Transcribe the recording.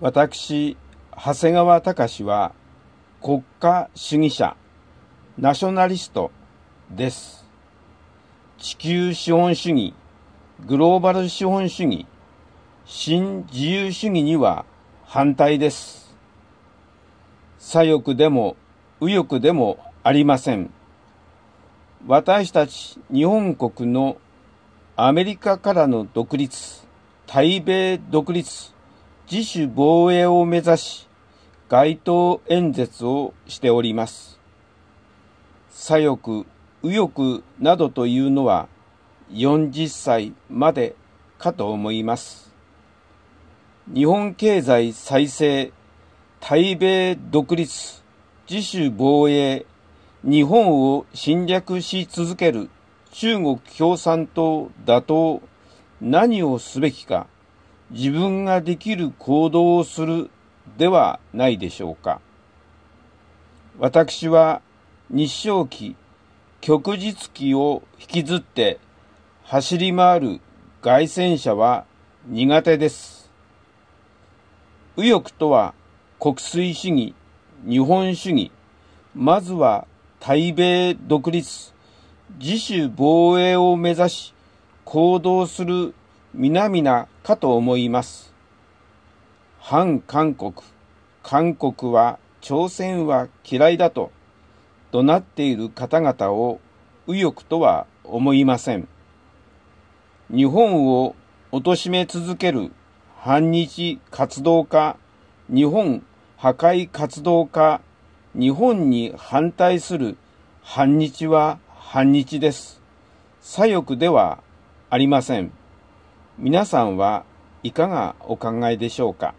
私、長谷川隆は国家主義者、ナショナリストです。地球資本主義、グローバル資本主義、新自由主義には反対です。左翼でも右翼でもありません。私たち日本国のアメリカからの独立、対米独立、自主防衛を目指し、街頭演説をしております。左翼、右翼などというのは40歳までかと思います。日本経済再生、対米独立、自主防衛、日本を侵略し続ける中国共産党打倒、何をすべきか、自分ができる行動をするではないでしょうか。私は日照期、旭日期を引きずって走り回る外戦車は苦手です。右翼とは国粋主義、日本主義、まずは対米独立、自主防衛を目指し行動する皆々かと思います。反韓国、韓国は朝鮮は嫌いだと怒鳴っている方々を右翼とは思いません。日本を貶め続ける反日活動家、日本破壊活動家、日本に反対する反日は反日です。左翼ではありません。皆さんはいかがお考えでしょうか